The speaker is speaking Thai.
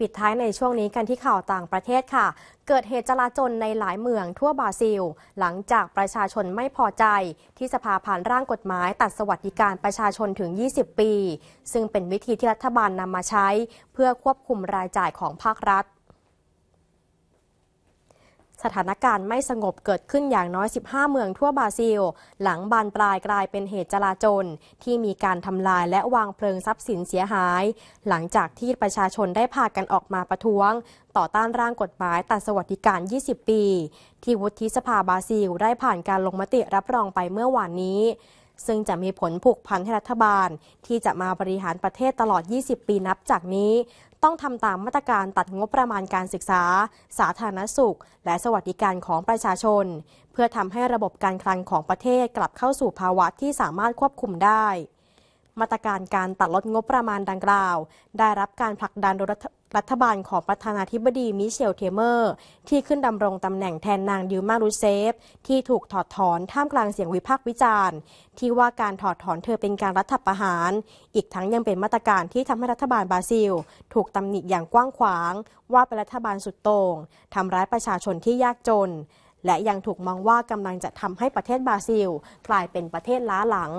ปิดท้ายในช่วงนี้กันที่ข่าวต่างประเทศค่ะ เกิดเหตุจลาจลในหลายเมืองทั่วบราซิล หลังจากประชาชนไม่พอใจที่สภาผ่านร่างกฎหมาย ตัดสวัสดิการประชาชนถึง 20 ปี ซึ่งเป็นวิธีที่รัฐบาลนำมาใช้ เพื่อควบคุมรายจ่ายของภาครัฐสถานการณ์ไม่สงบเกิดขึ้นอย่างน้อย 15 เมืองทั่วบราซิล หลังบานปลายกลายเป็นเหตุจลาจลที่มีการทำลายและวางเพลิงทรัพย์สินเสียหาย หลังจากที่ประชาชนได้พากันออกมาประท้วง ต่อต้านร่างกฎหมายตัดสวัสดิการ 20 ปี ที่วุฒิสภาบราซิลได้ผ่านการลงมติรับรองไปเมื่อวานนี้ ซึ่งจะมีผลผูกพันให้รัฐบาล ที่จะมาบริหารประเทศตลอด 20 ปีนับจากนี้ต้องทำตามมาตรการตัดงบประมาณการศึกษา สาธารณสุข และสวัสดิการของประชาชน เพื่อทำให้ระบบการคลังของประเทศกลับเข้าสู่ภาวะที่สามารถควบคุมได้มาตรการการตัดลดงบประมาณดังกล่าว ได้รับการผลักดันโดยรัฐบาลของประธานาธิบดีมิเชลเทเมอร์ ที่ขึ้นดำรงตำแหน่งแทนนางดิวมารูเซฟ ที่ถูกถอดถอนท่ามกลางเสียงวิพากษ์วิจารณ์ที่ว่าการถอดถอนเธอเป็นการรัฐประหาร อีกทั้งยังเป็นมาตรการที่ทำให้รัฐบาลบราซิล ถูกตำหนิอย่างกว้างขวาง ว่าเป็นรัฐบาลสุดโต่งทำร้ายประชาชนที่ยากจน และยังถูกมองว่ากำลังจะทำให้ประเทศบราซิล กลายเป็นประเทศล้าหลัง